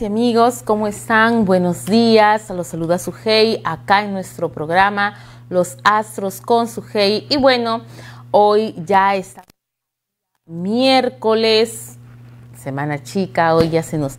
y amigos, ¿cómo están? Buenos días, los saluda Sugey acá en nuestro programa Los Astros con Sugey. Y bueno, hoy ya está miércoles, semana chica, hoy ya se nos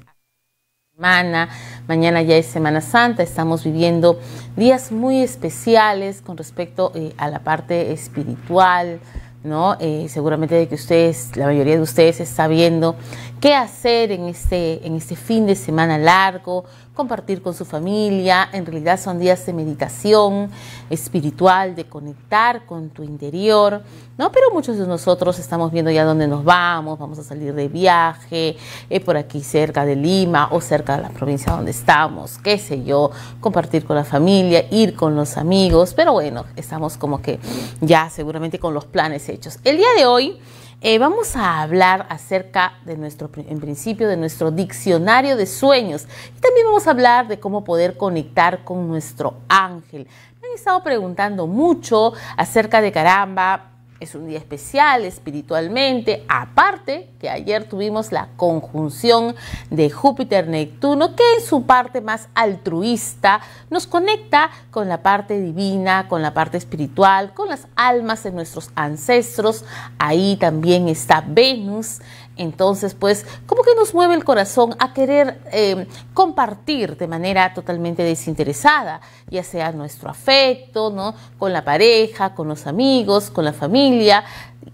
semana, mañana ya es Semana Santa, estamos viviendo días muy especiales con respecto eh, a la parte espiritual, ¿no? Eh, seguramente de que ustedes, la mayoría de ustedes está viendo qué hacer en este, en este fin de semana largo, compartir con su familia. En realidad son días de meditación espiritual, de conectar con tu interior, ¿no? Pero muchos de nosotros estamos viendo ya dónde nos vamos, vamos a salir de viaje, eh, por aquí cerca de Lima o cerca de la provincia donde estamos, qué sé yo, compartir con la familia, ir con los amigos, pero bueno, estamos como que ya seguramente con los planes hechos. El día de hoy... Eh, vamos a hablar acerca de nuestro, en principio, de nuestro diccionario de sueños. Y también vamos a hablar de cómo poder conectar con nuestro ángel. Me han estado preguntando mucho acerca de caramba, es un día especial espiritualmente. Aparte que ayer tuvimos la conjunción de Júpiter-Neptuno, que en su parte más altruista nos conecta con la parte divina, con la parte espiritual, con las almas de nuestros ancestros. Ahí también está Venus entonces, pues, como que nos mueve el corazón a querer eh, compartir de manera totalmente desinteresada, ya sea nuestro afecto, ¿no? Con la pareja, con los amigos, con la familia.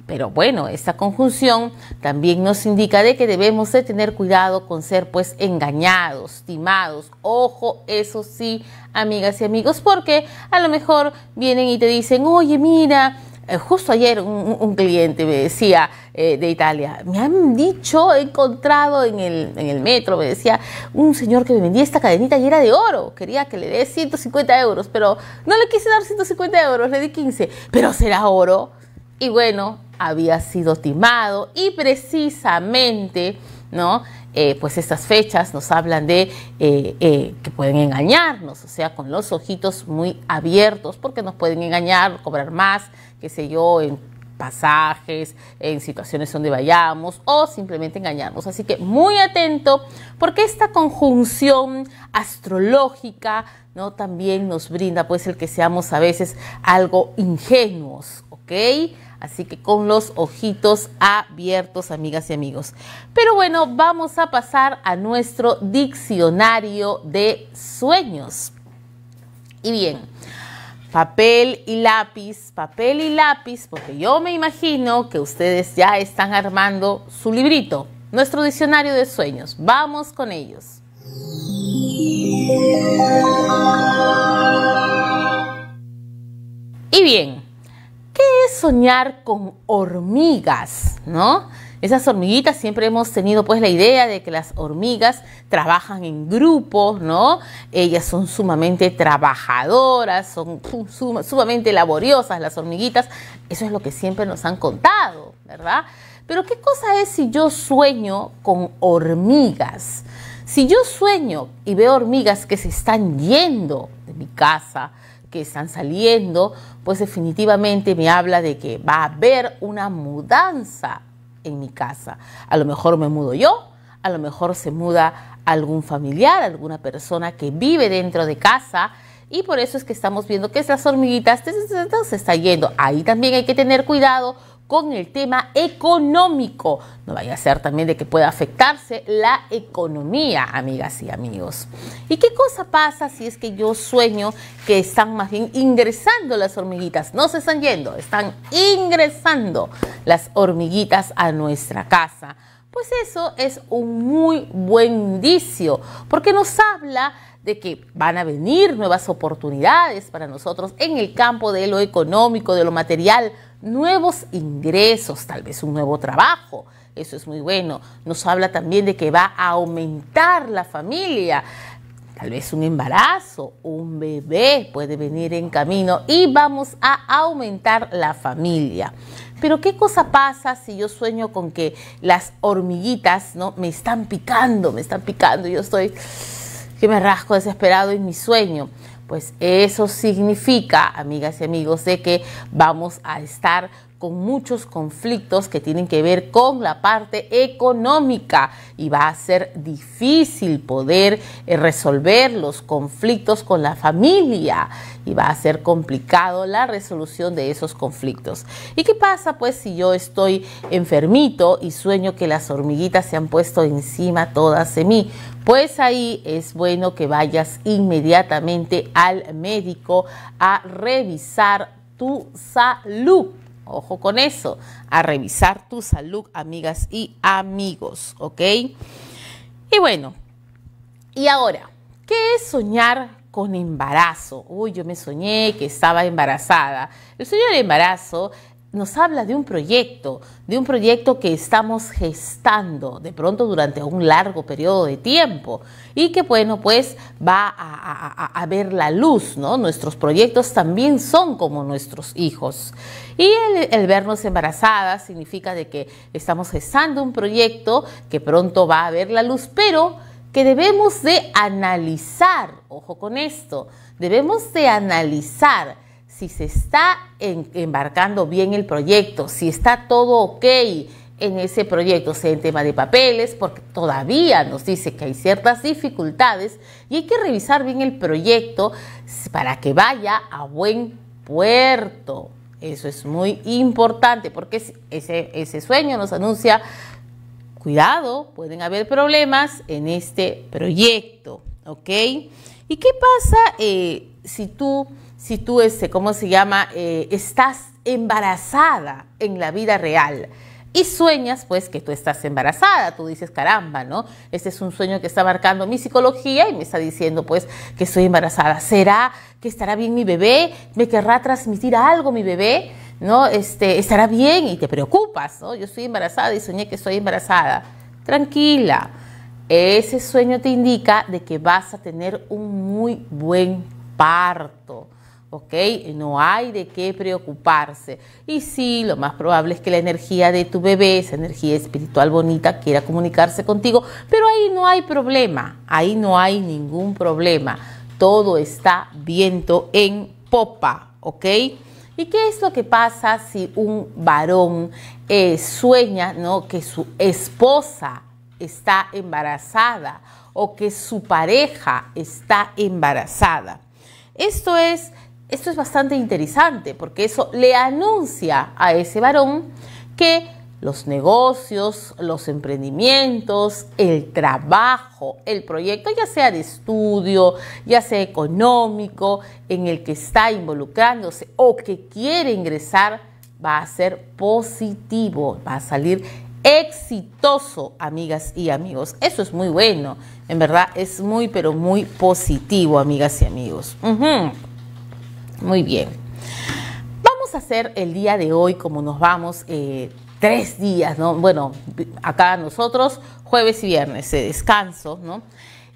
Pero bueno, esta conjunción también nos indica de que debemos de tener cuidado con ser pues engañados, timados. Ojo, eso sí, amigas y amigos, porque a lo mejor vienen y te dicen, oye, mira, eh, justo ayer un, cliente me decía eh, de Italia, me han dicho, he encontrado en el, metro, me decía un señor que me vendía esta cadenita y era de oro, quería que le dé 150 euros, pero no le quise dar 150 euros, le di 15, pero será oro. Y bueno, había sido timado y precisamente, ¿no? Eh, pues estas fechas nos hablan de que pueden engañarnos, o sea, con los ojitos muy abiertos, porque nos pueden engañar, cobrar más qué sé yo, en pasajes, en situaciones donde vayamos o simplemente engañarnos. Así que muy atento porque esta conjunción astrológica ¿no? también nos brinda pues el que seamos a veces algo ingenuos, ¿ok? Así que con los ojitos abiertos, amigas y amigos. Pero bueno, vamos a pasar a nuestro diccionario de sueños. Y bien, papel y lápiz, papel y lápiz, porque yo me imagino que ustedes ya están armando su librito, nuestro diccionario de sueños. Vamos con ellos. Y bien, ¿qué es soñar con hormigas? ¿No? Esas hormiguitas siempre hemos tenido pues la idea de que las hormigas trabajan en grupos, ¿no? Ellas son sumamente trabajadoras, son sumamente laboriosas las hormiguitas. Eso es lo que siempre nos han contado, ¿verdad? Pero ¿qué cosa es si yo sueño con hormigas? Si yo sueño y veo hormigas que se están yendo de mi casa, que están saliendo, pues definitivamente me habla de que va a haber una mudanza en mi casa. A lo mejor me mudo yo, a lo mejor se muda algún familiar, alguna persona que vive dentro de casa. Y por eso es que estamos viendo que esas hormiguitas se están yendo. Ahí también hay que tener cuidado con el tema económico. No vaya a ser también de que pueda afectarse la economía, amigas y amigos. ¿Y qué cosa pasa si es que yo sueño que están más bien ingresando las hormiguitas? No se están yendo, están ingresando las hormiguitas a nuestra casa. Pues eso es un muy buen indicio, porque nos habla de que van a venir nuevas oportunidades para nosotros en el campo de lo económico, de lo material, nuevos ingresos, tal vez un nuevo trabajo. Eso es muy bueno. Nos habla también de que va a aumentar la familia. Tal vez un embarazo, un bebé puede venir en camino y vamos a aumentar la familia. Pero ¿qué cosa pasa si yo sueño con que las hormiguitas ¿no? me están picando, me están picando? Yo estoy que me rasco desesperado en mi sueño. Pues eso significa, amigas y amigos, de que vamos a estar con muchos conflictos que tienen que ver con la parte económica y va a ser difícil poder eh, resolver los conflictos con la familia y va a ser complicado la resolución de esos conflictos. ¿Y qué pasa pues si yo estoy enfermito y sueño que las hormiguitas se han puesto encima todas de mí? Pues ahí es bueno que vayas inmediatamente al médico a revisar tu salud Ojo con eso, a revisar tu salud, amigas y amigos, ¿ok? Y bueno, y ahora, ¿qué es soñar con embarazo? Uy, yo me soñé que estaba embarazada. El sueño de embarazo nos habla de un proyecto, de un proyecto que estamos gestando de pronto durante un largo periodo de tiempo y que bueno, pues va a, ver la luz, ¿no? Nuestros proyectos también son como nuestros hijos. Y el, el, vernos embarazadas significa de que estamos gestando un proyecto que pronto va a ver la luz, pero que debemos de analizar, ojo con esto, debemos de analizar si se está embarcando bien el proyecto, si está todo ok en ese proyecto, sea en tema de papeles, porque todavía nos dice que hay ciertas dificultades y hay que revisar bien el proyecto para que vaya a buen puerto. Eso es muy importante porque ese, sueño nos anuncia, cuidado, pueden haber problemas en este proyecto, ¿ok? ¿Y qué pasa eh, si tú si tú, ese, ¿cómo se llama? Eh, estás embarazada en la vida real. Y sueñas, pues, que tú estás embarazada. Tú dices, caramba, ¿no? Este es un sueño que está marcando mi psicología y me está diciendo, pues, que estoy embarazada. ¿Será que estará bien mi bebé? ¿Me querrá transmitir algo mi bebé? ¿No? Este, ¿Estará bien? Y te preocupas, ¿no? Yo estoy embarazada y soñé que estoy embarazada. Tranquila. Ese sueño te indica de que vas a tener un muy buen parto ¿ok? No hay de qué preocuparse. Y sí, lo más probable es que la energía de tu bebé, esa energía espiritual bonita, quiera comunicarse contigo, pero ahí no hay problema, ahí no hay ningún problema. Todo está viento en popa, ¿ok? ¿Y qué es lo que pasa si un varón eh, sueña ¿no? que su esposa está embarazada o que su pareja está embarazada? Esto es esto es bastante interesante porque eso le anuncia a ese varón que los negocios, los emprendimientos, el trabajo, el proyecto, ya sea de estudio, ya sea económico, en el que está involucrándose o que quiere ingresar, va a ser positivo, va a salir exitoso, amigas y amigos. Eso es muy bueno, en verdad es muy, pero muy positivo, amigas y amigos. Muy bien. Vamos a hacer el día de hoy, como nos vamos, eh, tres días, ¿no? Bueno, acá nosotros, jueves y viernes, descanso, ¿no?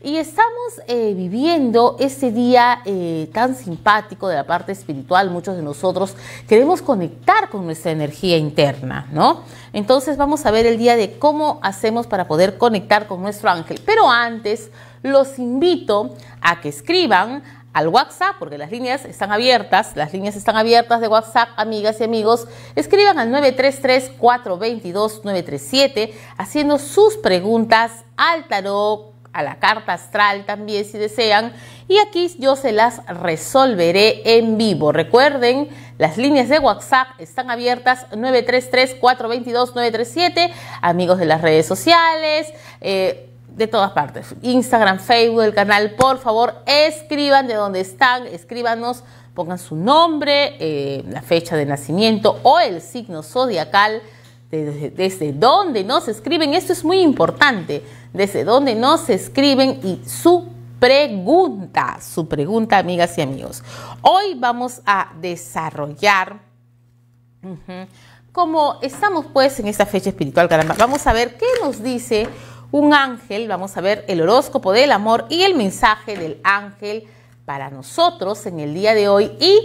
Y estamos eh, viviendo ese día eh, tan simpático de la parte espiritual. Muchos de nosotros queremos conectar con nuestra energía interna, ¿no? Entonces vamos a ver el día de cómo hacemos para poder conectar con nuestro ángel. Pero antes, los invito a que escriban al WhatsApp, porque las líneas están abiertas, las líneas están abiertas de WhatsApp, amigas y amigos, escriban al 933-422-937 haciendo sus preguntas al tarot, a la carta astral también si desean, y aquí yo se las resolveré en vivo. Recuerden, las líneas de WhatsApp están abiertas 933-422-937, amigos de las redes sociales, eh, de todas partes. Instagram, Facebook, el canal, por favor, escriban de dónde están, escríbanos, pongan su nombre, eh, la fecha de nacimiento o el signo zodiacal, desde, dónde nos escriben. Esto es muy importante, desde dónde nos escriben y su pregunta, su pregunta, amigas y amigos. Hoy vamos a desarrollar... como estamos pues en esta fecha espiritual, caramba, vamos a ver qué nos dice un ángel, vamos a ver el horóscopo del amor y el mensaje del ángel para nosotros en el día de hoy y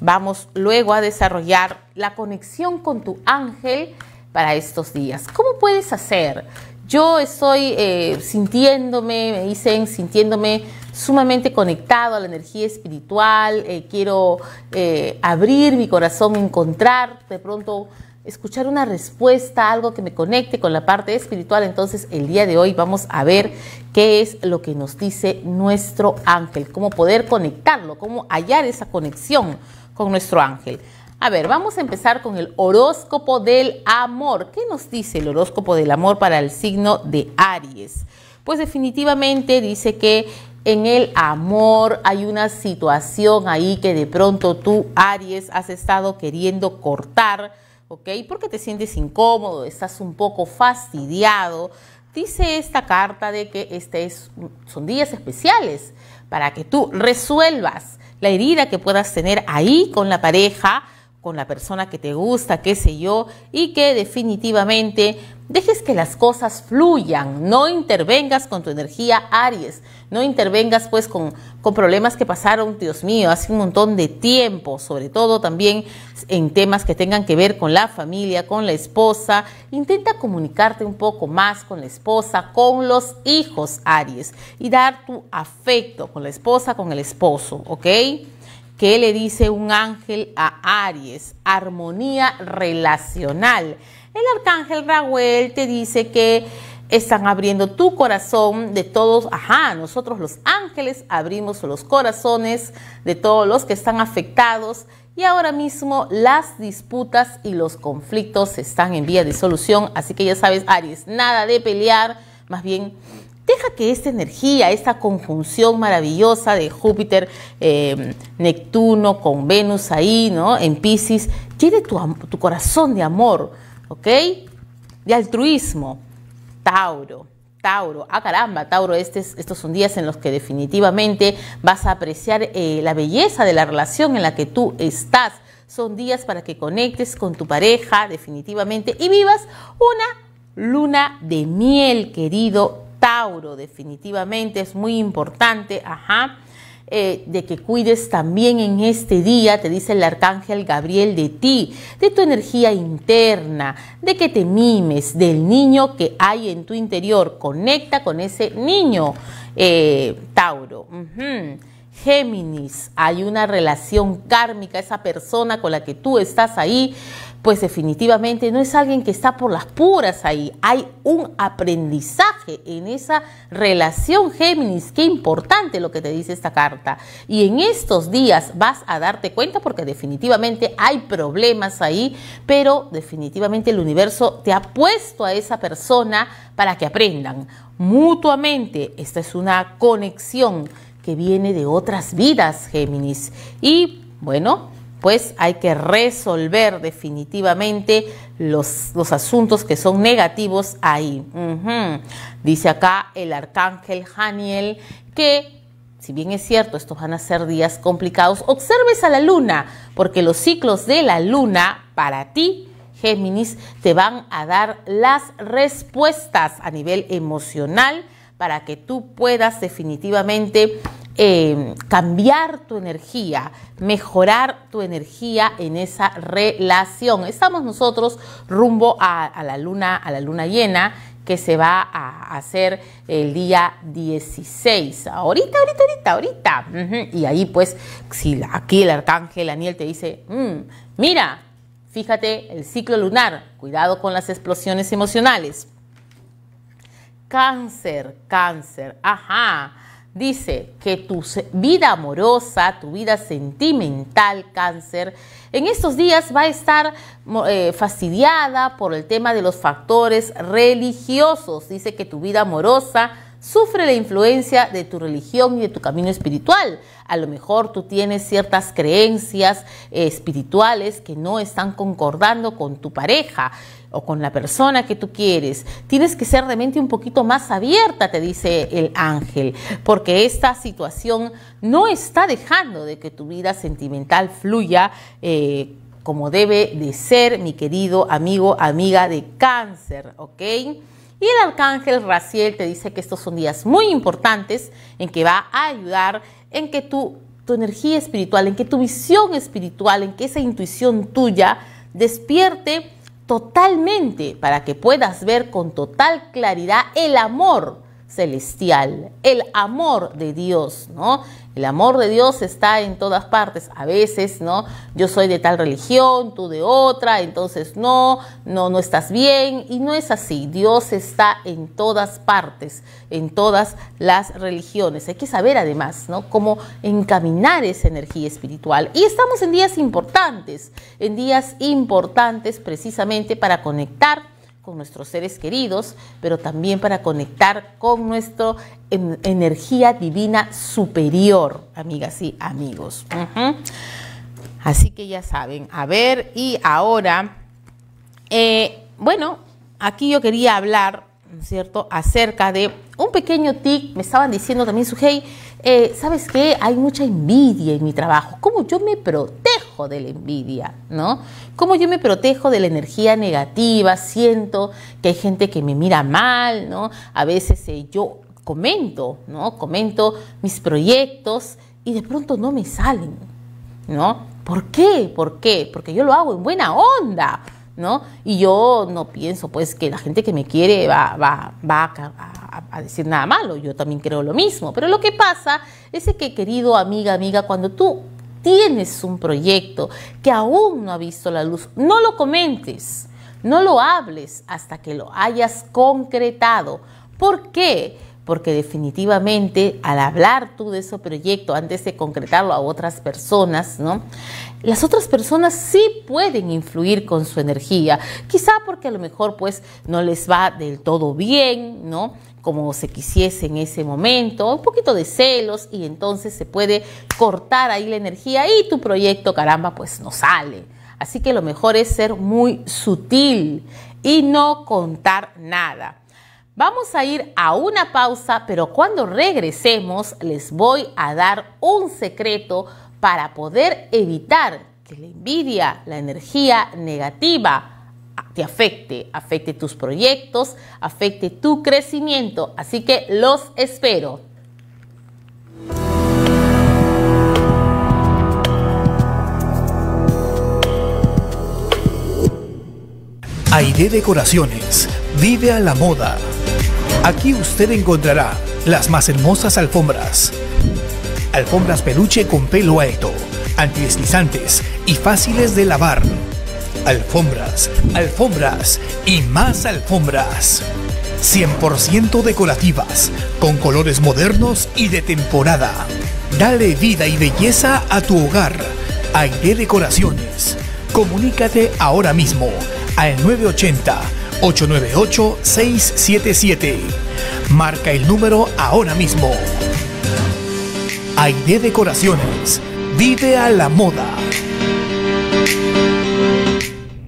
vamos luego a desarrollar la conexión con tu ángel para estos días. ¿Cómo puedes hacer? Yo estoy eh, sintiéndome, me dicen, sintiéndome sumamente conectado a la energía espiritual, eh, quiero eh, abrir mi corazón, encontrar de pronto escuchar una respuesta, algo que me conecte con la parte espiritual. Entonces el día de hoy vamos a ver qué es lo que nos dice nuestro ángel, cómo poder conectarlo, cómo hallar esa conexión con nuestro ángel. A ver, vamos a empezar con el horóscopo del amor. ¿Qué nos dice el horóscopo del amor para el signo de Aries? Pues definitivamente dice que en el amor hay una situación ahí que de pronto tú, Aries, has estado queriendo cortar ¿ok? Porque te sientes incómodo, estás un poco fastidiado. Dice esta carta de que este son días especiales para que tú resuelvas la herida que puedas tener ahí con la pareja con la persona que te gusta, qué sé yo, y que definitivamente dejes que las cosas fluyan, no intervengas con tu energía Aries, no intervengas pues con, con problemas que pasaron, Dios mío, hace un montón de tiempo, sobre todo también en temas que tengan que ver con la familia, con la esposa, intenta comunicarte un poco más con la esposa, con los hijos Aries y dar tu afecto con la esposa, con el esposo, ¿ok? ¿Qué le dice un ángel a Aries? Armonía relacional. El arcángel Raúl te dice que están abriendo tu corazón de todos. Ajá, nosotros los ángeles abrimos los corazones de todos los que están afectados y ahora mismo las disputas y los conflictos están en vía de solución. Así que ya sabes, Aries, nada de pelear, más bien Deja que esta energía, esta conjunción maravillosa de Júpiter, eh, Neptuno con Venus ahí, ¿no? En Pisces, llene tu, corazón de amor, ¿ok? De altruismo. Tauro. Tauro. Ah, caramba, Tauro, este estos son días en los que definitivamente vas a apreciar eh, la belleza de la relación en la que tú estás. Son días para que conectes con tu pareja definitivamente y vivas una luna de miel, querido Tauro, definitivamente es muy importante, ajá, eh, de que cuides también en este día, te dice el arcángel Gabriel, de ti, de tu energía interna, de que te mimes, del niño que hay en tu interior. Conecta con ese niño, eh, Tauro. Géminis, hay una relación kármica, esa persona con la que tú estás ahí pues definitivamente no es alguien que está por las puras ahí. Hay un aprendizaje en esa relación Géminis. Qué importante lo que te dice esta carta. Y en estos días vas a darte cuenta porque definitivamente hay problemas ahí, pero definitivamente el universo te ha puesto a esa persona para que aprendan mutuamente. Esta es una conexión que viene de otras vidas, Géminis. Y bueno, pues hay que resolver definitivamente los, los asuntos que son negativos ahí. Dice acá el arcángel Haniel que si bien es cierto, estos van a ser días complicados, observes a la luna, porque los ciclos de la luna para ti, Géminis, te van a dar las respuestas a nivel emocional para que tú puedas definitivamente Em, cambiar tu energía, mejorar tu energía en esa relación. Estamos nosotros rumbo a, la luna, a la luna llena que se va a hacer el día 16. Ahorita, ahorita, ahorita, ahorita. Y ahí pues, si aquí el arcángel Daniel te dice, mm, mira, fíjate el ciclo lunar, cuidado con las explosiones emocionales. Cáncer, cáncer, ajá Dice que tu vida amorosa, tu vida sentimental, cáncer, en estos días va a estar eh, fastidiada por el tema de los factores religiosos. Dice que tu vida amorosa, sufre la influencia de tu religión y de tu camino espiritual. A lo mejor tú tienes ciertas creencias eh, espirituales que no están concordando con tu pareja o con la persona que tú quieres. Tienes que ser de mente un poquito más abierta, te dice el ángel, porque esta situación no está dejando de que tu vida sentimental fluya. Eh, como debe de ser, mi querido amigo, amiga de cáncer, ¿ok? Y el arcángel Raciel te dice que estos son días muy importantes en que va a ayudar en que tu, tu energía espiritual, en que tu visión espiritual, en que esa intuición tuya despierte totalmente para que puedas ver con total claridad el amor celestial, el amor de Dios, ¿no? El amor de Dios está en todas partes. A veces, ¿no? Yo soy de tal religión, tú de otra, entonces no, no, no estás bien. Y no es así. Dios está en todas partes, en todas las religiones. Hay que saber además, ¿no? Cómo encaminar esa energía espiritual. Y estamos en días importantes, en días importantes precisamente para conectar con nuestros seres queridos, pero también para conectar con nuestra energía divina superior, amigas y amigos. Así que ya saben, a ver, y ahora, eh, bueno, aquí yo quería hablar, ¿cierto?, acerca de un pequeño tic, me estaban diciendo también, su hey. Eh, ¿sabes qué? Hay mucha envidia en mi trabajo. ¿Cómo yo me protejo de la envidia? ¿No? ¿Cómo yo me protejo de la energía negativa? Siento que hay gente que me mira mal, ¿no? A veces eh, yo comento, ¿no? Comento mis proyectos y de pronto no me salen, ¿no? ¿Por qué? ¿Por qué? Porque yo lo hago en buena onda. ¿no? Y yo no pienso, pues, que la gente que me quiere va, va, va a, a, decir nada malo, yo también creo lo mismo. Pero lo que pasa es que, querido amiga, amiga, cuando tú tienes un proyecto que aún no ha visto la luz, no lo comentes, no lo hables hasta que lo hayas concretado. ¿Por qué? porque definitivamente al hablar tú de ese proyecto antes de concretarlo a otras personas, ¿no? Las otras personas sí pueden influir con su energía, quizá porque a lo mejor pues no les va del todo bien, ¿no? como se quisiese en ese momento, un poquito de celos y entonces se puede cortar ahí la energía y tu proyecto, caramba, pues no sale. Así que lo mejor es ser muy sutil y no contar nada Vamos a ir a una pausa, pero cuando regresemos les voy a dar un secreto para poder evitar que la envidia, la energía negativa, te afecte, afecte tus proyectos, afecte tu crecimiento. Así que los espero. Aide Decoraciones vive a la moda. Aquí usted encontrará las más hermosas alfombras. Alfombras peluche con pelo alto, antideslizantes y fáciles de lavar. Alfombras, alfombras y más alfombras. 100% decorativas, con colores modernos y de temporada. Dale vida y belleza a tu hogar. Aire Decoraciones. Comunícate ahora mismo al 980-898-677. Marca el número ahora mismo. de Decoraciones. Vive a la moda.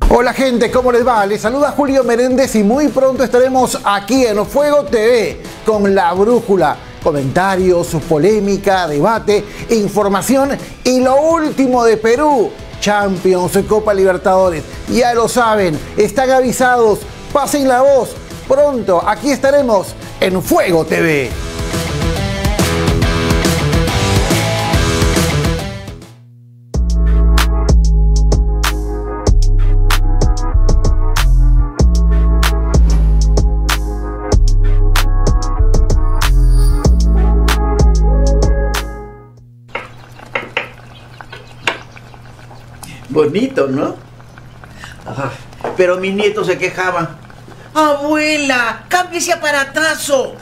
Hola gente, ¿cómo les va? Les saluda Julio Meréndez y muy pronto estaremos aquí en Fuego TV con La Brújula. Comentarios, polémica, debate, información y lo último de Perú. Champions, Copa Libertadores. Ya lo saben, están avisados. Pasen la voz. Pronto, aquí estaremos en Fuego TV. bonito, ¿no? Pero mi nieto se quejaba Abuela, cambia ese aparatazo.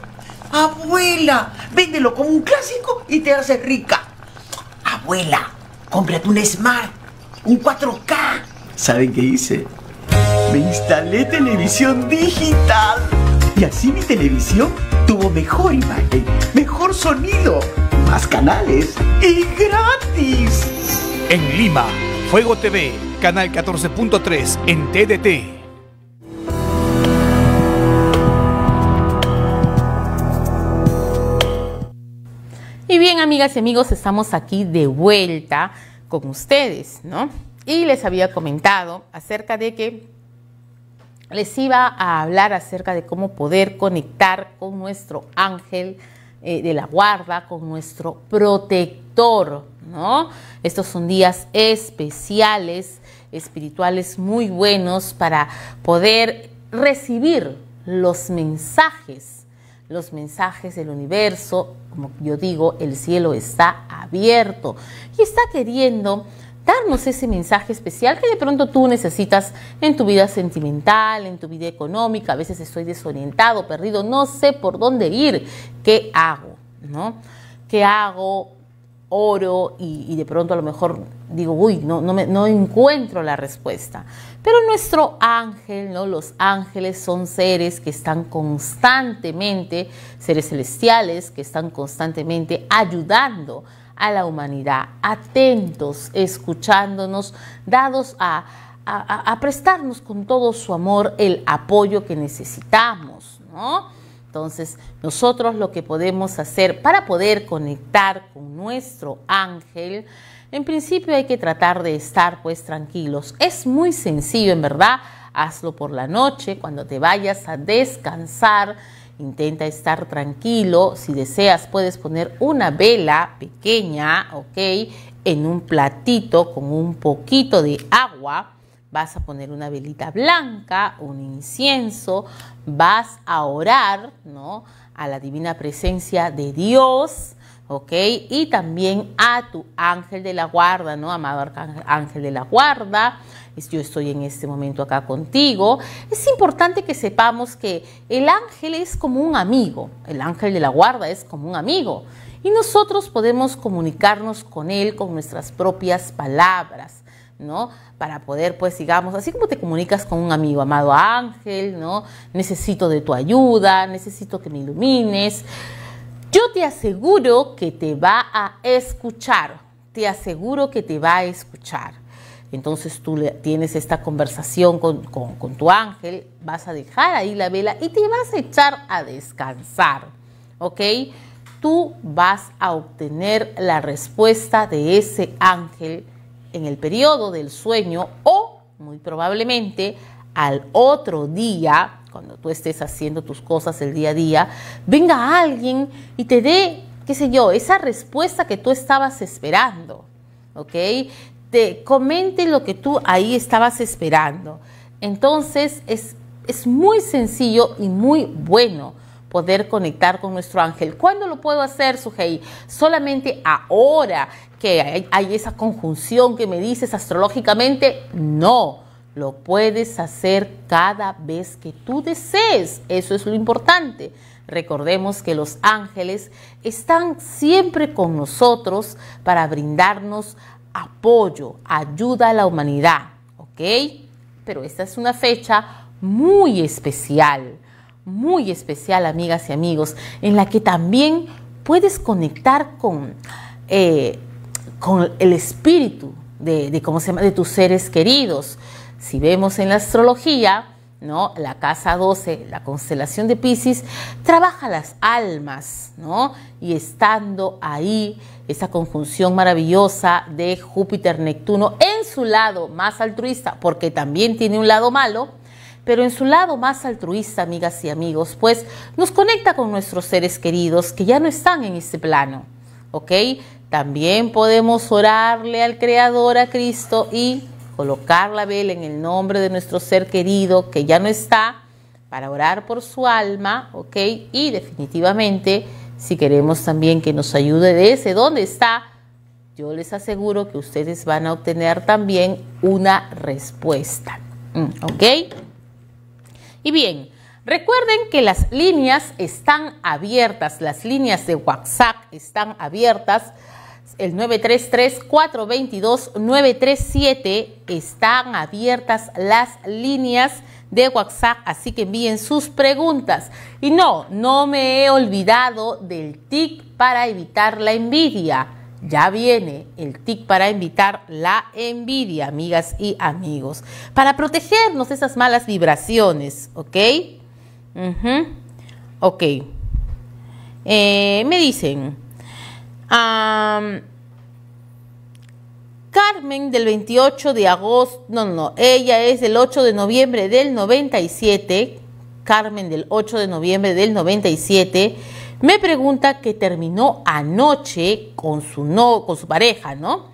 Abuela, véndelo como un clásico y te haces rica. Abuela, cómprate un Smart, un 4K. ¿Saben qué hice? Me instalé televisión digital. Y así mi televisión tuvo mejor imagen, mejor sonido, más canales y gratis. En Lima Fuego TV, canal 14.3 en TDT. Y bien, amigas y amigos, estamos aquí de vuelta con ustedes, ¿no? Y les había comentado acerca de que les iba a hablar acerca de cómo poder conectar con nuestro ángel eh, de la guarda, con nuestro protector, ¿no? Estos son días especiales, espirituales muy buenos para poder recibir los mensajes, los mensajes del universo, como yo digo, el cielo está abierto y está queriendo darnos ese mensaje especial que de pronto tú necesitas en tu vida sentimental, en tu vida económica, a veces estoy desorientado, perdido, no sé por dónde ir, ¿qué hago? ¿No? ¿Qué hago? oro y, de pronto a lo mejor digo, uy, no, no, me, no encuentro la respuesta. Pero nuestro ángel, ¿no? Los ángeles son seres que están constantemente, seres celestiales, que están constantemente ayudando a la humanidad, atentos, escuchándonos, dados a, a prestarnos con todo su amor el apoyo que necesitamos, ¿no? Entonces, nosotros lo que podemos hacer para poder conectar con nuestro ángel, en principio hay que tratar de estar pues tranquilos. Es muy sencillo, en verdad. Hazlo por la noche, cuando te vayas a descansar. Intenta estar tranquilo. Si deseas, puedes poner una vela pequeña, ¿ok? En un platito con un poquito de agua vas a poner una velita blanca, un incienso, vas a orar, ¿no? A la divina presencia de Dios, ¿ok? Y también a tu ángel de la guarda, ¿no? Amado ángel de la guarda, yo estoy en este momento acá contigo. Es importante que sepamos que el ángel es como un amigo, el ángel de la guarda es como un amigo. Y nosotros podemos comunicarnos con él con nuestras propias palabras. ¿no? Para poder, pues, digamos, así como te comunicas con un amigo, amado ángel, ¿no? Necesito de tu ayuda, necesito que me ilumines. Yo te aseguro que te va a escuchar, te aseguro que te va a escuchar. Entonces tú tienes esta conversación con, con tu ángel, vas a dejar ahí la vela y te vas a echar a descansar, ¿ok? Tú vas a obtener la respuesta de ese ángel en el periodo del sueño o muy probablemente al otro día, cuando tú estés haciendo tus cosas el día a día, venga alguien y te dé, qué sé yo, esa respuesta que tú estabas esperando, ¿ok? Te comente lo que tú ahí estabas esperando. Entonces es, es muy sencillo y muy bueno poder conectar con nuestro ángel. ¿Cuándo lo puedo hacer, Sujei? Solamente ahora que hay, esa conjunción que me dices astrológicamente, no. Lo puedes hacer cada vez que tú desees. Eso es lo importante. Recordemos que los ángeles están siempre con nosotros para brindarnos apoyo, ayuda a la humanidad. ¿Ok? Pero esta es una fecha muy especial muy especial, amigas y amigos, en la que también puedes conectar con, eh, con el espíritu de, ¿cómo se llama? de tus seres queridos. Si vemos en la astrología, ¿no? La casa 12, la constelación de Pisces, trabaja las almas, Y estando ahí, esa conjunción maravillosa de Júpiter-Neptuno en su lado más altruista, porque también tiene un lado malo, pero en su lado más altruista, amigas y amigos, pues nos conecta con nuestros seres queridos que ya no están en este plano, ¿ok? También podemos orarle al Creador, a Cristo, y colocar la vela en el nombre de nuestro ser querido que ya no está, para orar por su alma, ¿ok? Y definitivamente, si queremos también que nos ayude de ese donde está, yo les aseguro que ustedes van a obtener también una respuesta. ¿Ok? Y bien, recuerden que las líneas están abiertas, las líneas de WhatsApp están abiertas. El 933-422-937 están abiertas las líneas de WhatsApp, así que envíen sus preguntas. Y no, no me he olvidado del TIC para evitar la envidia. Ya viene el tic para invitar la envidia, amigas y amigos, para protegernos de esas malas vibraciones, ¿ok? Ok. Eh, me dicen, Carmen del 28 de agosto, no, no, ella es del 8 de noviembre del 97, Carmen del 8 de noviembre del 97. Me pregunta que terminó anoche con su, con su pareja, ¿no?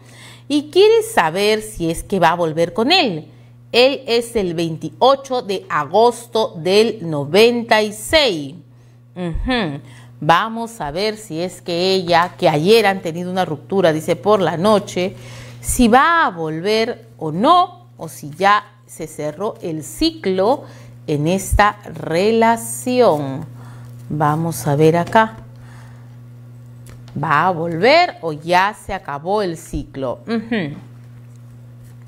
Y quiere saber si es que va a volver con él. Él es el 28 de agosto del 96. Vamos a ver si es que ella, que ayer han tenido una ruptura, dice por la noche, si va a volver o no, o si ya se cerró el ciclo en esta relación. Vamos a ver acá. ¿Va a volver o ya se acabó el ciclo?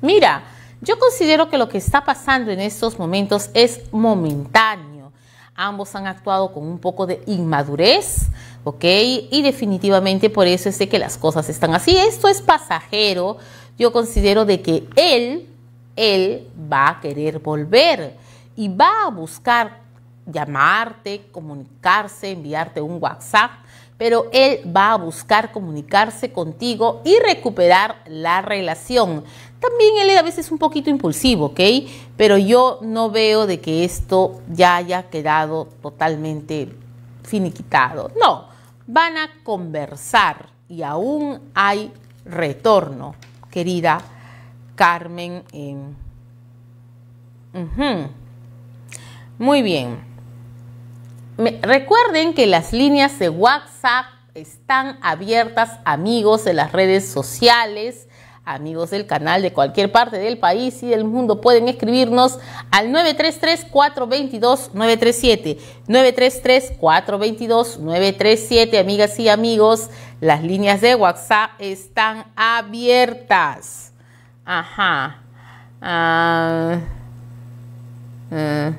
Mira, yo considero que lo que está pasando en estos momentos es momentáneo. Ambos han actuado con un poco de inmadurez, ¿ok? Y definitivamente por eso es de que las cosas están así. Esto es pasajero. Yo considero de que él, él va a querer volver y va a buscar llamarte, comunicarse, enviarte un WhatsApp, pero él va a buscar comunicarse contigo y recuperar la relación. También él a veces es un poquito impulsivo, ¿ok? Pero yo no veo de que esto ya haya quedado totalmente finiquitado. No, van a conversar y aún hay retorno, querida Carmen. Muy bien recuerden que las líneas de WhatsApp están abiertas, amigos de las redes sociales, amigos del canal de cualquier parte del país y del mundo. Pueden escribirnos al 933-422-937. 933-422-937, amigas y amigos. Las líneas de WhatsApp están abiertas. Ajá. Ah, eh,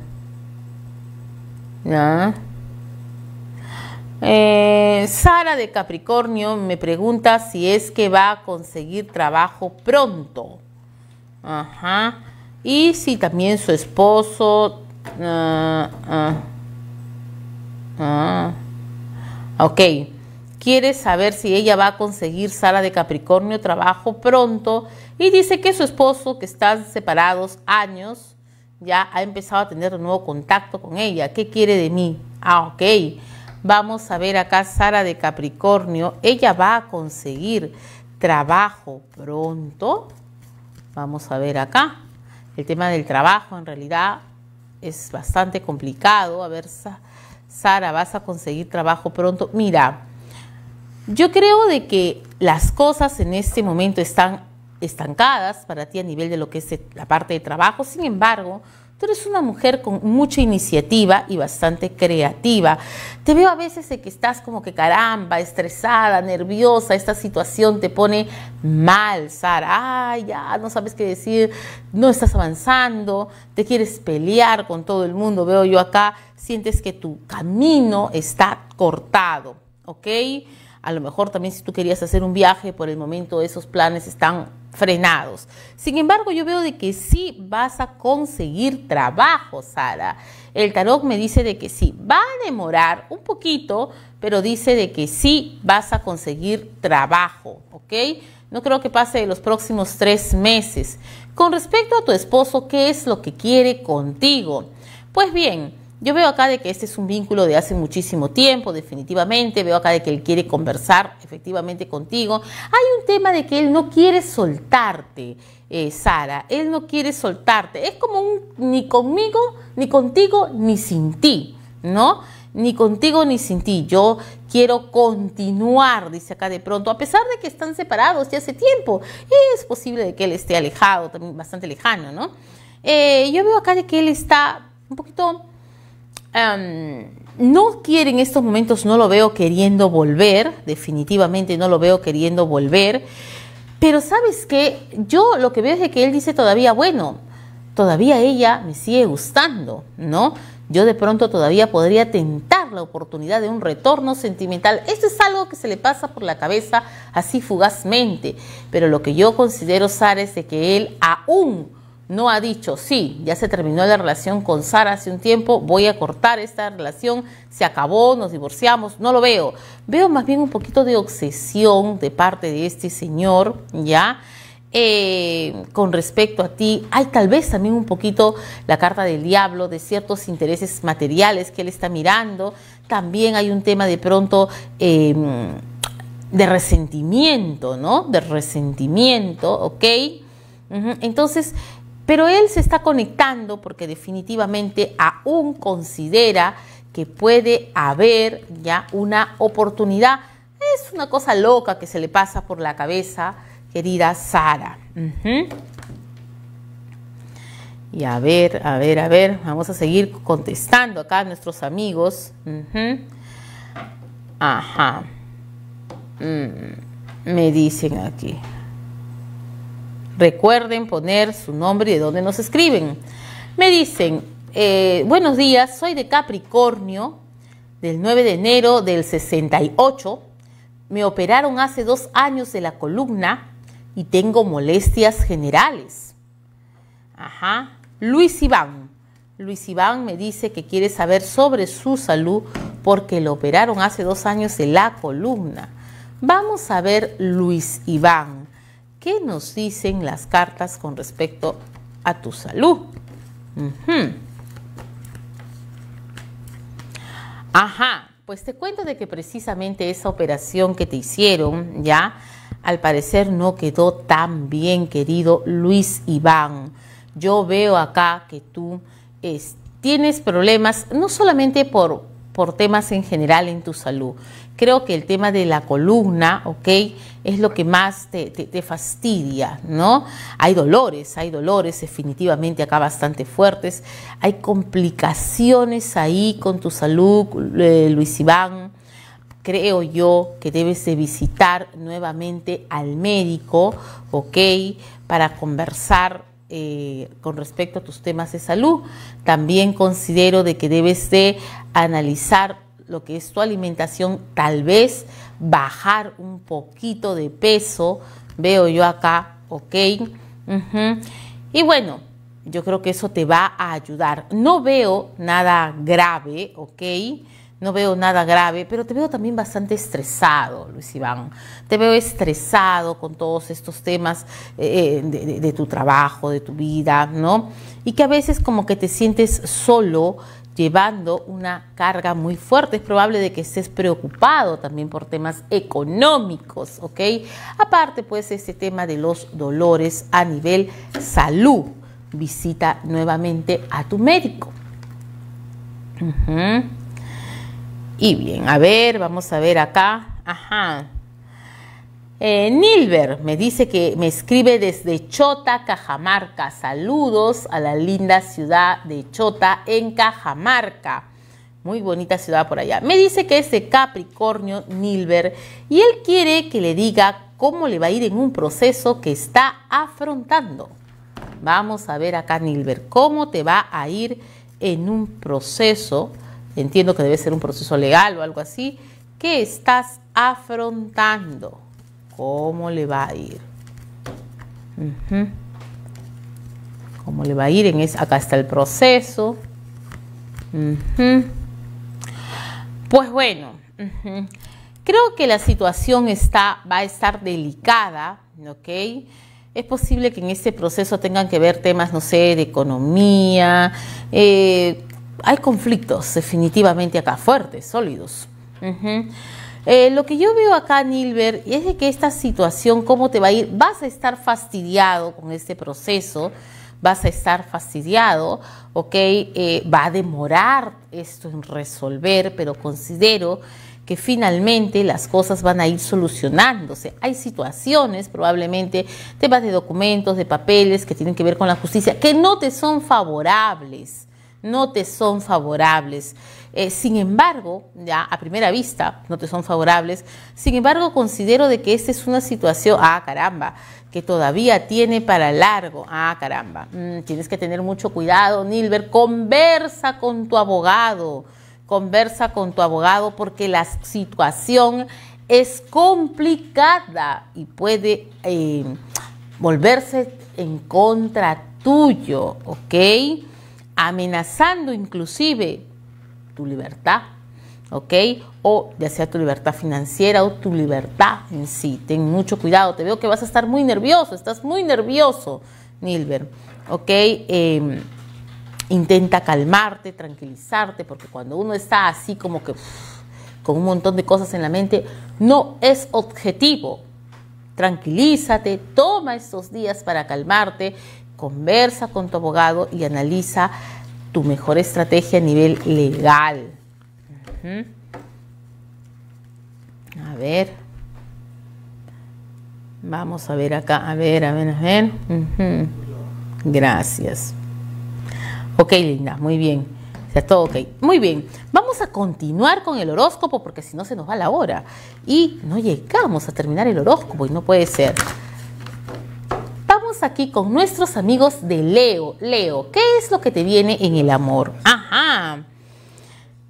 eh, Sara de Capricornio me pregunta si es que va a conseguir trabajo pronto. Ajá. Y si también su esposo... Ah, ah, ah. ok. Quiere saber si ella va a conseguir Sara de Capricornio trabajo pronto. Y dice que su esposo, que están separados años, ya ha empezado a tener un nuevo contacto con ella. ¿Qué quiere de mí? Ah, ok Vamos a ver acá Sara de Capricornio. Ella va a conseguir trabajo pronto. Vamos a ver acá. El tema del trabajo en realidad es bastante complicado. A ver, Sara, vas a conseguir trabajo pronto. Mira, yo creo de que las cosas en este momento están estancadas para ti a nivel de lo que es la parte de trabajo. Sin embargo, Tú eres una mujer con mucha iniciativa y bastante creativa. Te veo a veces de que estás como que caramba, estresada, nerviosa, esta situación te pone mal, Sara. Ay, ya no sabes qué decir, no estás avanzando, te quieres pelear con todo el mundo. Veo yo acá, sientes que tu camino está cortado, ¿ok? A lo mejor también si tú querías hacer un viaje, por el momento esos planes están frenados. Sin embargo, yo veo de que sí vas a conseguir trabajo, Sara. El tarot me dice de que sí, va a demorar un poquito, pero dice de que sí vas a conseguir trabajo, ¿ok? No creo que pase de los próximos tres meses. Con respecto a tu esposo, ¿qué es lo que quiere contigo? Pues bien, yo veo acá de que este es un vínculo de hace muchísimo tiempo, definitivamente. Veo acá de que él quiere conversar efectivamente contigo. Hay un tema de que él no quiere soltarte, eh, Sara. Él no quiere soltarte. Es como un ni conmigo, ni contigo, ni sin ti, ¿no? Ni contigo, ni sin ti. Yo quiero continuar, dice acá de pronto, a pesar de que están separados ya hace tiempo. es posible de que él esté alejado, también bastante lejano, ¿no? Eh, yo veo acá de que él está un poquito Em, no quiere en estos momentos, no lo veo queriendo volver, definitivamente no lo veo queriendo volver, pero sabes que yo lo que veo es que él dice todavía, bueno, todavía ella me sigue gustando, ¿no? Yo de pronto todavía podría tentar la oportunidad de un retorno sentimental. Esto es algo que se le pasa por la cabeza así fugazmente, pero lo que yo considero, Sara, es de que él aún no ha dicho, sí, ya se terminó la relación con Sara hace un tiempo, voy a cortar esta relación, se acabó, nos divorciamos, no lo veo. Veo más bien un poquito de obsesión de parte de este señor, ¿ya? Eh, con respecto a ti, hay tal vez también un poquito la carta del diablo de ciertos intereses materiales que él está mirando, también hay un tema de pronto... Em, de resentimiento, ¿no? De resentimiento, ¿ok? Entonces, pero él se está conectando porque definitivamente aún considera que puede haber ya una oportunidad. Es una cosa loca que se le pasa por la cabeza, querida Sara. Y a ver, a ver, a ver, vamos a seguir contestando acá a nuestros amigos. Ajá. Mm, me dicen aquí. Recuerden poner su nombre y de dónde nos escriben. Me dicen, eh, buenos días, soy de Capricornio, del 9 de enero del 68. Me operaron hace dos años de la columna y tengo molestias generales. Ajá. Luis Iván. Luis Iván me dice que quiere saber sobre su salud porque lo operaron hace dos años de la columna. Vamos a ver Luis Iván. ¿Qué nos dicen las cartas con respecto a tu salud? Ajá, pues te cuento de que precisamente esa operación que te hicieron, ya, al parecer no quedó tan bien, querido Luis Iván. Yo veo acá que tú tienes problemas, no solamente por, por temas en general en tu salud, creo que el tema de la columna, ¿ok? Es lo que más te, fastidia, ¿no? Hay dolores, hay dolores definitivamente acá bastante fuertes, hay complicaciones ahí con tu salud, eh, Luis Iván. Creo yo que debes de visitar nuevamente al médico, ¿ok? Para conversar eh, con respecto a tus temas de salud. También considero de que debes de analizar lo que es tu alimentación, tal vez bajar un poquito de peso, veo yo acá, ¿ok? Y bueno, yo creo que eso te va a ayudar. No veo nada grave, ¿ok? No veo nada grave, pero te veo también bastante estresado, Luis Iván. Te veo estresado con todos estos temas eh, eh, de, tu trabajo, de tu vida, ¿no? Y que a veces como que te sientes solo, llevando una carga muy fuerte. Es probable de que estés preocupado también por temas económicos, ¿ok? Aparte, pues, este tema de los dolores a nivel salud. Visita nuevamente a tu médico. Y bien, a ver, vamos a ver acá. Ajá. Eh, Nilber me dice que me escribe desde Chota, Cajamarca. Saludos a la linda ciudad de Chota en Cajamarca. Muy bonita ciudad por allá. Me dice que es de Capricornio Nilber y él quiere que le diga cómo le va a ir en un proceso que está afrontando. Vamos a ver acá, Nilber, cómo te va a ir en un proceso. Entiendo que debe ser un proceso legal o algo así. que estás afrontando? cómo le va a ir. Cómo le va a ir. En acá está el proceso. Pues bueno, creo que la situación está, va a estar delicada, ¿ok? Es posible que en este proceso tengan que ver temas, no sé, de economía. Eh, hay conflictos definitivamente acá fuertes, sólidos. Eh, lo que yo veo acá, Nilbert, es de que esta situación, ¿cómo te va a ir? Vas a estar fastidiado con este proceso, vas a estar fastidiado, ¿ok? Eh, va a demorar esto en resolver, pero considero que finalmente las cosas van a ir solucionándose. Hay situaciones, probablemente, temas de documentos, de papeles que tienen que ver con la justicia, que no te son favorables, no te son favorables. Eh, sin embargo, ya a primera vista no te son favorables, sin embargo considero de que esta es una situación, ah caramba, que todavía tiene para largo, ah caramba, mm, tienes que tener mucho cuidado, Nilber, conversa con tu abogado, conversa con tu abogado porque la situación es complicada y puede eh, volverse en contra tuyo, ¿ok? Amenazando inclusive tu libertad, ¿ok? O ya sea tu libertad financiera o tu libertad en sí. Ten mucho cuidado, te veo que vas a estar muy nervioso, estás muy nervioso, Nilber, ¿ok? Em, intenta calmarte, tranquilizarte, porque cuando uno está así como que con un montón de cosas en la mente, no es objetivo. Tranquilízate, toma estos días para calmarte, conversa con tu abogado y analiza tu mejor estrategia a nivel legal. A ver. Vamos a ver acá. A ver, a ver, a ver. Gracias. Ok, linda, muy bien. Está todo ok. Muy bien. Vamos a continuar con el horóscopo porque si no se nos va la hora. Y no llegamos a terminar el horóscopo y no puede ser aquí con nuestros amigos de Leo. Leo, ¿qué es lo que te viene en el amor? Ajá.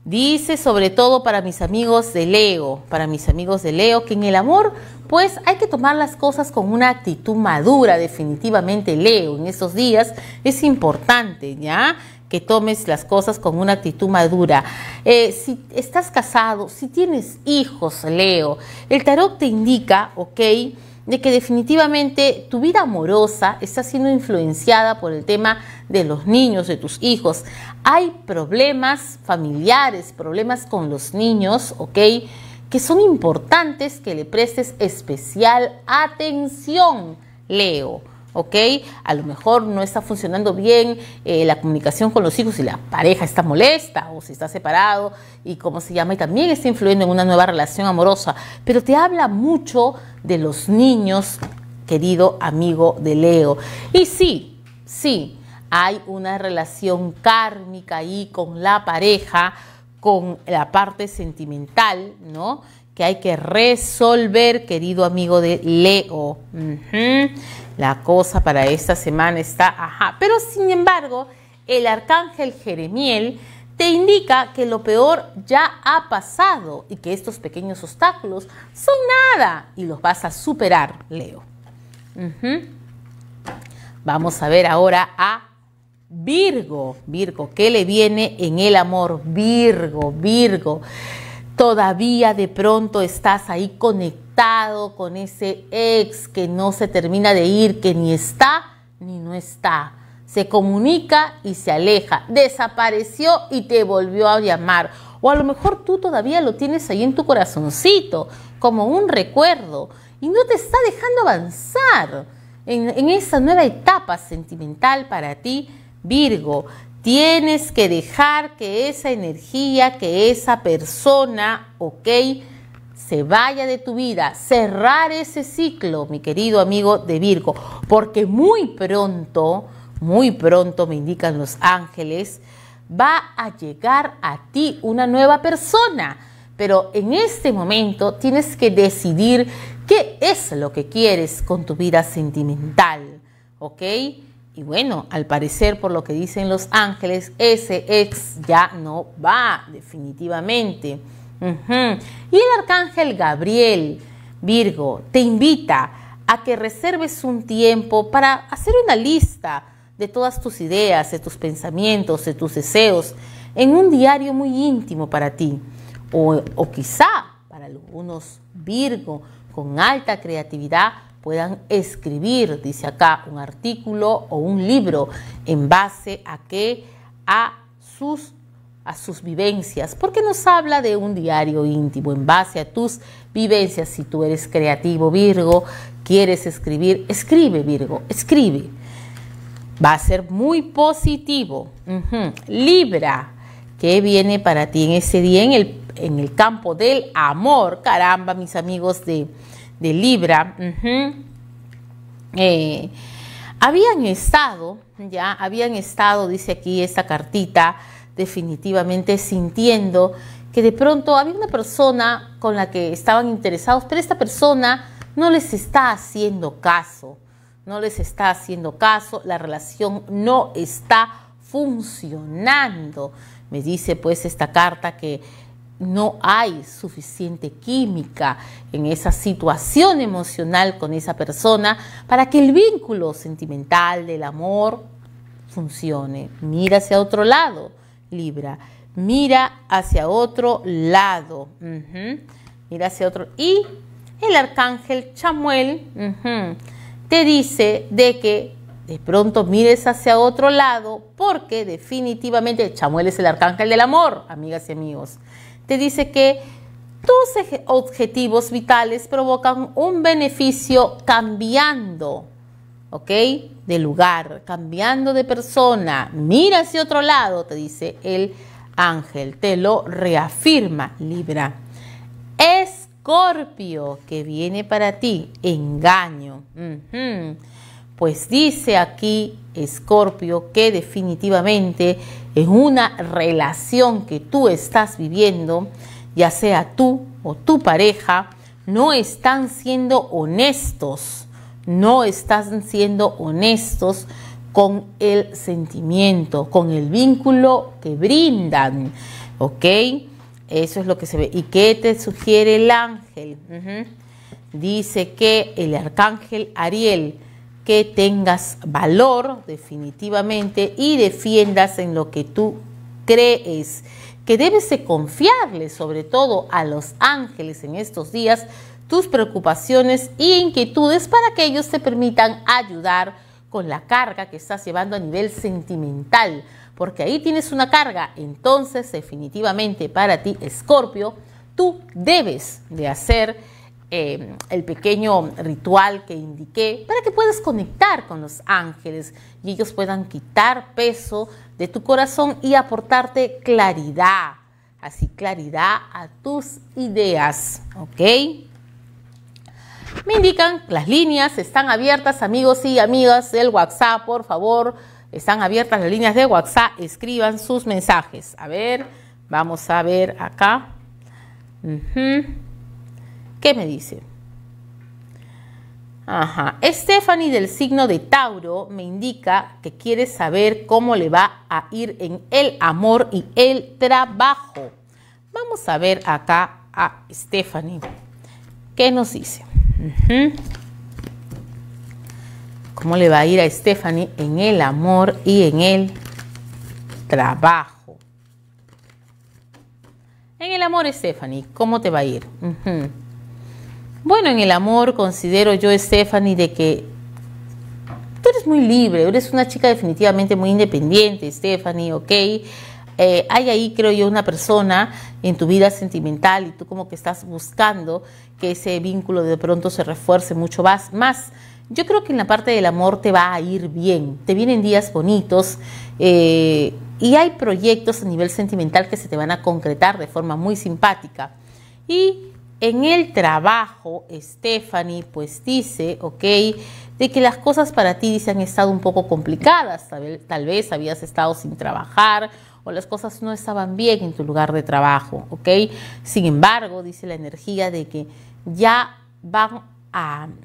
Dice sobre todo para mis amigos de Leo, para mis amigos de Leo, que en el amor pues hay que tomar las cosas con una actitud madura, definitivamente Leo, en estos días es importante, ¿ya? Que tomes las cosas con una actitud madura. Eh, si estás casado, si tienes hijos, Leo, el tarot te indica, ¿ok? de que definitivamente tu vida amorosa está siendo influenciada por el tema de los niños, de tus hijos. Hay problemas familiares, problemas con los niños, ¿ok? Que son importantes que le prestes especial atención, Leo. ¿ok? A lo mejor no está funcionando bien eh, la comunicación con los hijos y la pareja está molesta o si está separado y cómo se llama y también está influyendo en una nueva relación amorosa, pero te habla mucho de los niños, querido amigo de Leo. Y sí, sí, hay una relación kármica ahí con la pareja, con la parte sentimental, ¿no? que hay que resolver, querido amigo de Leo. La cosa para esta semana está, ajá. Pero sin embargo, el arcángel Jeremiel te indica que lo peor ya ha pasado y que estos pequeños obstáculos son nada y los vas a superar, Leo. Vamos a ver ahora a Virgo. Virgo, ¿qué le viene en el amor? Virgo, Virgo todavía de pronto estás ahí conectado con ese ex que no se termina de ir, que ni está ni no está. Se comunica y se aleja, desapareció y te volvió a llamar. O a lo mejor tú todavía lo tienes ahí en tu corazoncito, como un recuerdo, y no te está dejando avanzar en, esa nueva etapa sentimental para ti, Virgo. Tienes que dejar que esa energía, que esa persona, ok, se vaya de tu vida. Cerrar ese ciclo, mi querido amigo de Virgo, porque muy pronto, muy pronto, me indican los ángeles, va a llegar a ti una nueva persona. Pero en este momento tienes que decidir qué es lo que quieres con tu vida sentimental, ¿ok? Y bueno, al parecer, por lo que dicen los ángeles, ese ex ya no va, definitivamente. Y el arcángel Gabriel, Virgo, te invita a que reserves un tiempo para hacer una lista de todas tus ideas, de tus pensamientos, de tus deseos, en un diario muy íntimo para ti. O, o quizá para algunos Virgo con alta creatividad, puedan escribir, dice acá, un artículo o un libro en base a qué a sus a sus vivencias, porque nos habla de un diario íntimo en base a tus vivencias. Si tú eres creativo, Virgo, quieres escribir, escribe, Virgo, escribe. Va a ser muy positivo. Libra, ¿qué viene para ti en ese día en el, en el campo del amor? Caramba, mis amigos de de Libra, eh, habían estado, ya habían estado, dice aquí esta cartita, definitivamente sintiendo que de pronto había una persona con la que estaban interesados, pero esta persona no les está haciendo caso, no les está haciendo caso, la relación no está funcionando. Me dice pues esta carta que no hay suficiente química en esa situación emocional con esa persona para que el vínculo sentimental del amor funcione. Mira hacia otro lado, Libra. Mira hacia otro lado. Mira hacia otro. Y el arcángel Chamuel te dice de que de pronto mires hacia otro lado porque definitivamente Chamuel es el arcángel del amor, amigas y amigos te dice que tus objetivos vitales provocan un beneficio cambiando, ¿ok? De lugar, cambiando de persona. Mira hacia otro lado, te dice el ángel. Te lo reafirma, Libra. Escorpio, que viene para ti, engaño. Pues dice aquí Escorpio que definitivamente en una relación que tú estás viviendo, ya sea tú o tu pareja, no están siendo honestos, no están siendo honestos con el sentimiento, con el vínculo que brindan, ¿ok? Eso es lo que se ve. ¿Y qué te sugiere el ángel? Dice que el arcángel Ariel, que tengas valor definitivamente y defiendas en lo que tú crees, que debes de confiarle sobre todo a los ángeles en estos días tus preocupaciones e inquietudes para que ellos te permitan ayudar con la carga que estás llevando a nivel sentimental, porque ahí tienes una carga, entonces definitivamente para ti, Escorpio, tú debes de hacer Em, el pequeño ritual que indiqué para que puedas conectar con los ángeles y ellos puedan quitar peso de tu corazón y aportarte claridad, así claridad a tus ideas, ¿ok? Me indican, las líneas están abiertas, amigos y amigas del WhatsApp, por favor. Están abiertas las líneas de WhatsApp, escriban sus mensajes. A ver, vamos a ver acá. ¿Qué me dice? Ajá. Stephanie del signo de Tauro me indica que quiere saber cómo le va a ir en el amor y el trabajo. Vamos a ver acá a Stephanie. ¿Qué nos dice? ¿Cómo le va a ir a Stephanie en el amor y en el trabajo? En el amor, Stephanie, ¿cómo te va a ir? Bueno, en el amor considero yo, Stephanie, de que tú eres muy libre, eres una chica definitivamente muy independiente, Stephanie, ¿ok? Eh, hay ahí, creo yo, una persona en tu vida sentimental y tú como que estás buscando que ese vínculo de pronto se refuerce mucho más. más yo creo que en la parte del amor te va a ir bien, te vienen días bonitos eh, y hay proyectos a nivel sentimental que se te van a concretar de forma muy simpática. Y en el trabajo, Stephanie, pues dice, ok, de que las cosas para ti, se han estado un poco complicadas, tal vez habías estado sin trabajar o las cosas no estaban bien en tu lugar de trabajo, ok. Sin embargo, dice la energía de que ya van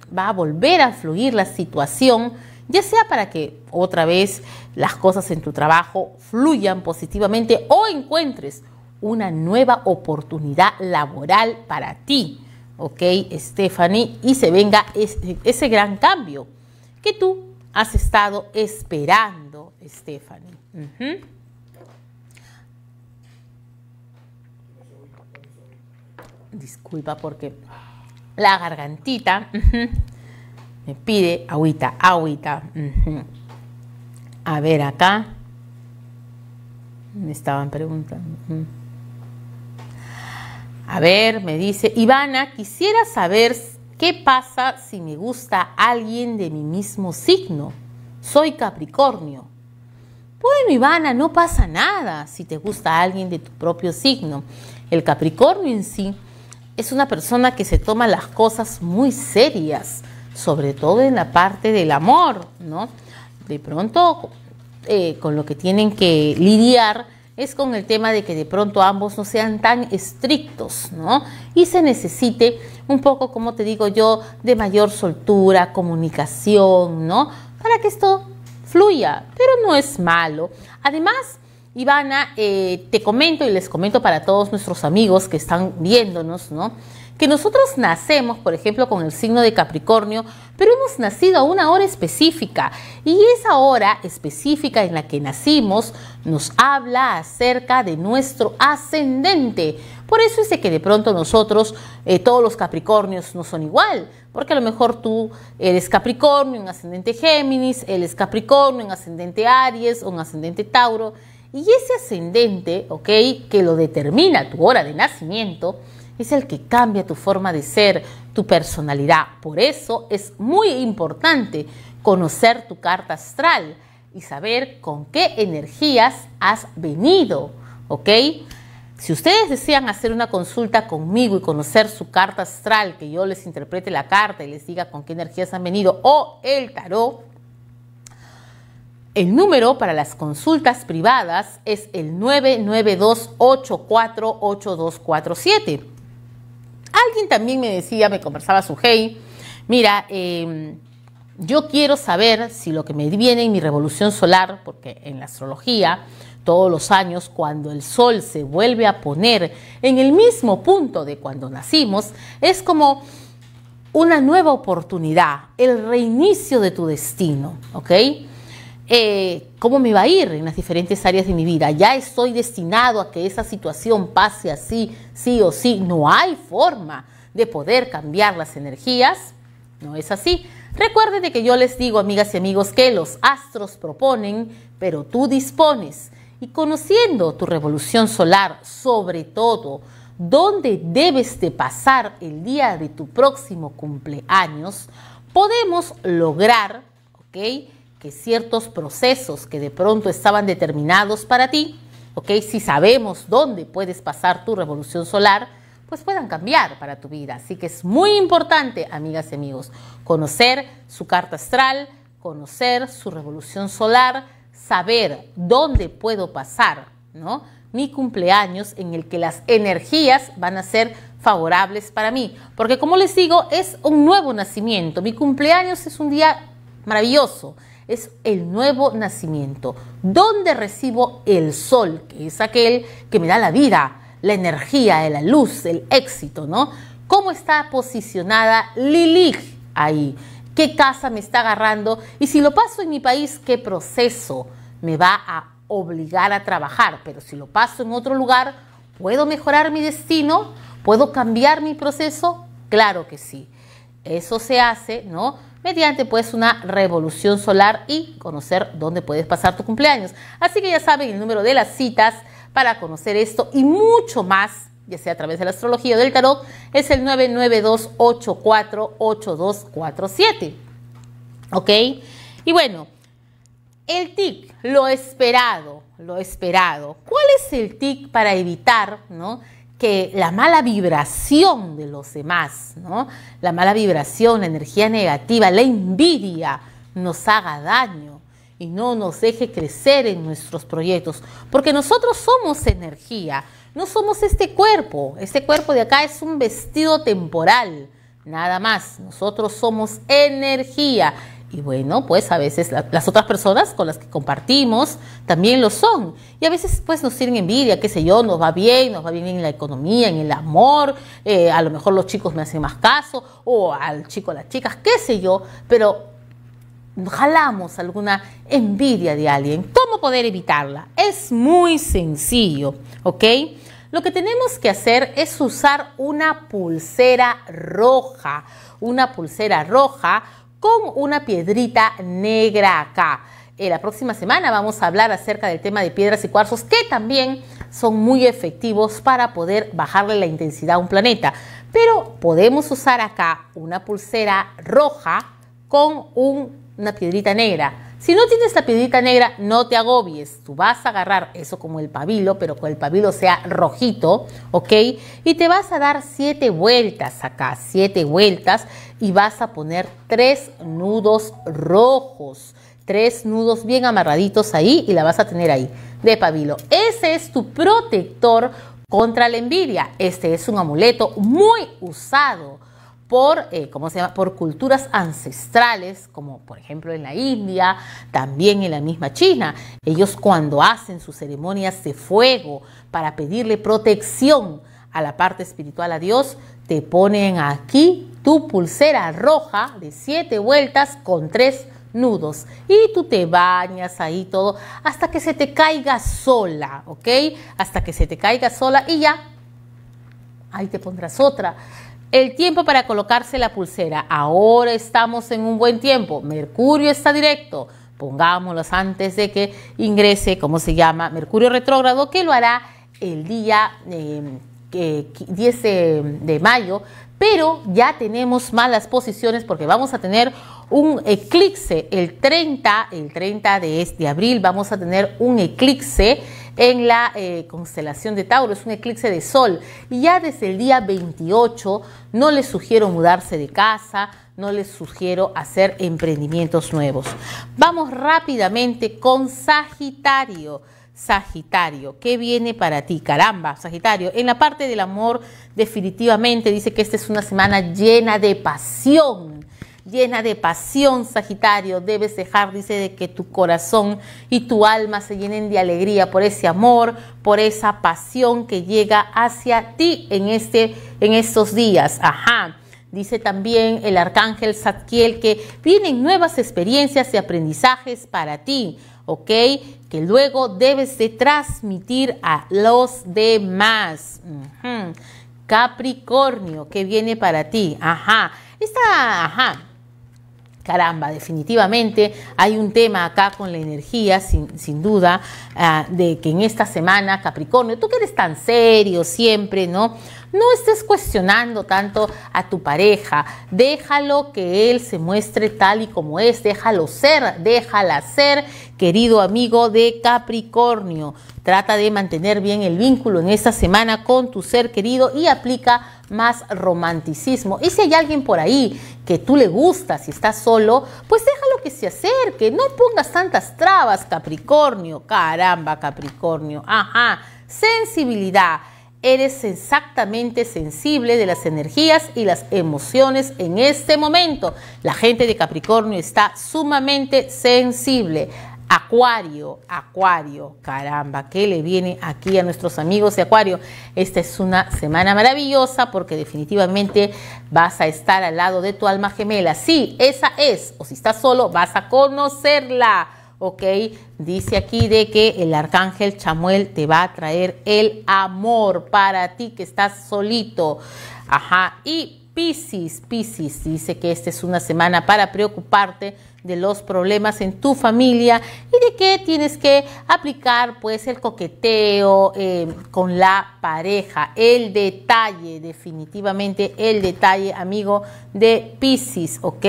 va a volver a fluir la situación, ya sea para que otra vez las cosas en tu trabajo fluyan positivamente o encuentres una nueva oportunidad laboral para ti, ¿ok, Stephanie? Y se venga ese, gran cambio que tú has estado esperando, Stephanie. Disculpa porque la gargantita me pide agüita, agüita. A ver acá. Me estaban preguntando. A ver, me dice Ivana, quisiera saber qué pasa si me gusta alguien de mi mismo signo. Soy Capricornio. Bueno, Ivana, no pasa nada si te gusta alguien de tu propio signo. El Capricornio en sí es una persona que se toma las cosas muy serias, sobre todo en la parte del amor, ¿no? De pronto, eh, con lo que tienen que lidiar es con el tema de que de pronto ambos no sean tan estrictos, ¿no? Y se necesite un poco, como te digo yo, de mayor soltura, comunicación, ¿no? Para que esto fluya, pero no es malo. Además, Ivana, eh, te comento y les comento para todos nuestros amigos que están viéndonos, ¿no? que nosotros nacemos, por ejemplo, con el signo de Capricornio, pero hemos nacido a una hora específica y esa hora específica en la que nacimos nos habla acerca de nuestro ascendente. Por eso es que de pronto nosotros, eh, todos los Capricornios no son igual, porque a lo mejor tú eres Capricornio, un ascendente Géminis, él es Capricornio, un ascendente Aries, un ascendente Tauro, y ese ascendente, ¿ok? Que lo determina tu hora de nacimiento, es el que cambia tu forma de ser, tu personalidad. Por eso es muy importante conocer tu carta astral y saber con qué energías has venido, ¿ok? Si ustedes desean hacer una consulta conmigo y conocer su carta astral, que yo les interprete la carta y les diga con qué energías han venido, o el tarot, el número para las consultas privadas es el 992848247 alguien también me decía, me conversaba su hey, mira, em, yo quiero saber si lo que me viene en mi revolución solar, porque en la astrología todos los años cuando el sol se vuelve a poner en el mismo punto de cuando nacimos, es como una nueva oportunidad, el reinicio de tu destino, ¿ok? Eh, cómo me va a ir en las diferentes áreas de mi vida. Ya estoy destinado a que esa situación pase así, sí o sí. No hay forma de poder cambiar las energías. No es así. Recuerden que yo les digo, amigas y amigos, que los astros proponen, pero tú dispones. Y conociendo tu revolución solar, sobre todo, dónde debes de pasar el día de tu próximo cumpleaños, podemos lograr, ¿ok? que ciertos procesos que de pronto estaban determinados para ti, ¿ok? Si sabemos dónde puedes pasar tu revolución solar, pues puedan cambiar para tu vida. Así que es muy importante, amigas y amigos, conocer su carta astral, conocer su revolución solar, saber dónde puedo pasar, ¿no? Mi cumpleaños en el que las energías van a ser favorables para mí. Porque como les digo, es un nuevo nacimiento. Mi cumpleaños es un día maravilloso es el nuevo nacimiento, donde recibo el sol, que es aquel que me da la vida, la energía, la luz, el éxito, ¿no? ¿Cómo está posicionada Lilith ahí? ¿Qué casa me está agarrando? Y si lo paso en mi país, ¿qué proceso me va a obligar a trabajar? Pero si lo paso en otro lugar, ¿puedo mejorar mi destino? ¿Puedo cambiar mi proceso? Claro que sí. Eso se hace, ¿no? mediante pues una revolución solar y conocer dónde puedes pasar tu cumpleaños. Así que ya saben el número de las citas para conocer esto y mucho más, ya sea a través de la astrología o del tarot, es el 992848247. ¿Ok? Y bueno, el tic, lo esperado, lo esperado. ¿Cuál es el tic para evitar, no? que la mala vibración de los demás, ¿no? la mala vibración, la energía negativa, la envidia nos haga daño y no nos deje crecer en nuestros proyectos, porque nosotros somos energía, no somos este cuerpo, este cuerpo de acá es un vestido temporal, nada más, nosotros somos energía y bueno, pues a veces las otras personas con las que compartimos también lo son. Y a veces pues nos tienen envidia, qué sé yo, nos va bien, nos va bien en la economía, en el amor, eh, a lo mejor los chicos me hacen más caso, o al chico, a las chicas, qué sé yo, pero jalamos alguna envidia de alguien. ¿Cómo poder evitarla? Es muy sencillo, ¿ok? Lo que tenemos que hacer es usar una pulsera roja, una pulsera roja con una piedrita negra acá. Eh, la próxima semana vamos a hablar acerca del tema de piedras y cuarzos que también son muy efectivos para poder bajarle la intensidad a un planeta. Pero podemos usar acá una pulsera roja con una piedrita negra. Si no tienes la piedrita negra, no te agobies. Tú vas a agarrar eso como el pabilo, pero con el pabilo sea rojito, ¿ok? Y te vas a dar siete vueltas acá, siete vueltas y vas a poner tres nudos rojos, tres nudos bien amarraditos ahí y la vas a tener ahí de pabilo. Ese es tu protector contra la envidia. Este es un amuleto muy usado por, eh, ¿cómo se llama? por culturas ancestrales, como por ejemplo en la India, también en la misma China. Ellos cuando hacen sus ceremonias de fuego para pedirle protección a la parte espiritual a Dios, te ponen aquí tu pulsera roja de siete vueltas con tres nudos. Y tú te bañas ahí todo hasta que se te caiga sola, ¿ok? Hasta que se te caiga sola y ya, ahí te pondrás otra. El tiempo para colocarse la pulsera. Ahora estamos en un buen tiempo. Mercurio está directo. Pongámoslos antes de que ingrese, ¿cómo se llama? Mercurio retrógrado, que lo hará el día... Em, 10 de mayo, pero ya tenemos malas posiciones porque vamos a tener un eclipse el 30, el 30 de, abril, vamos a tener un eclipse en la eh, constelación de Tauro, es un eclipse de sol. Y ya desde el día 28 no les sugiero mudarse de casa, no les sugiero hacer emprendimientos nuevos. Vamos rápidamente con Sagitario. Sagitario. ¿Qué viene para ti? Caramba, Sagitario. En la parte del amor, definitivamente dice que esta es una semana llena de pasión. Llena de pasión, Sagitario, debes dejar, dice, de que tu corazón y tu alma se llenen de alegría por ese amor, por esa pasión que llega hacia ti en, este, en estos días. Ajá. Dice también el arcángel Zadkiel que vienen nuevas experiencias y aprendizajes para ti, ¿ok? que luego debes de transmitir a los demás. Capricornio, que viene para ti? Ajá. Esta, ajá. Caramba, definitivamente hay un tema acá con la energía, sin, duda, ah, de que en esta semana, Capricornio, tú que eres tan serio siempre, ¿no? No estés cuestionando tanto a tu pareja. Déjalo que él se muestre tal y como es. Déjalo ser, déjala ser Querido amigo de Capricornio, trata de mantener bien el vínculo en esta semana con tu ser querido y aplica más romanticismo. Y si hay alguien por ahí que tú le gustas y estás solo, pues déjalo que se acerque, no pongas tantas trabas, Capricornio. Caramba, Capricornio. Ajá, sensibilidad eres exactamente sensible de las energías y las emociones en este momento. La gente de Capricornio está sumamente sensible. Acuario, Acuario, caramba, ¿qué le viene aquí a nuestros amigos de Acuario? Esta es una semana maravillosa porque definitivamente vas a estar al lado de tu alma gemela. Sí, esa es, o si estás solo, vas a conocerla. ¿ok? Dice aquí de que el arcángel Chamuel te va a traer el amor para ti que estás solito. Ajá, y Piscis, Piscis dice que esta es una semana para preocuparte de los problemas en tu familia y de que tienes que aplicar pues el coqueteo em, con la pareja, el detalle, definitivamente el detalle, amigo de Pisces, ¿ok?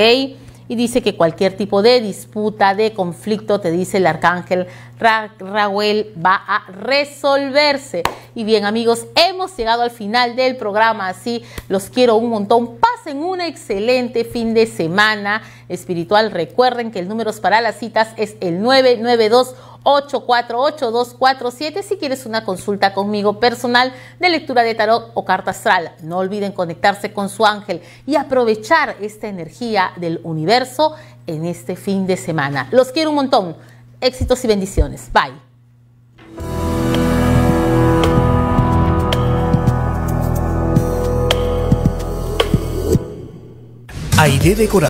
y dice que cualquier tipo de disputa, de conflicto, te dice el arcángel Raúl, va a resolverse. Y bien amigos, hemos llegado al final del programa, así los quiero un montón. Pasen un excelente fin de semana espiritual. Recuerden que el número para las citas es el 992. 848-247 si quieres una consulta conmigo personal de lectura de tarot o carta astral. No olviden conectarse con su ángel y aprovechar esta energía del universo en este fin de semana. Los quiero un montón. Éxitos y bendiciones. Bye.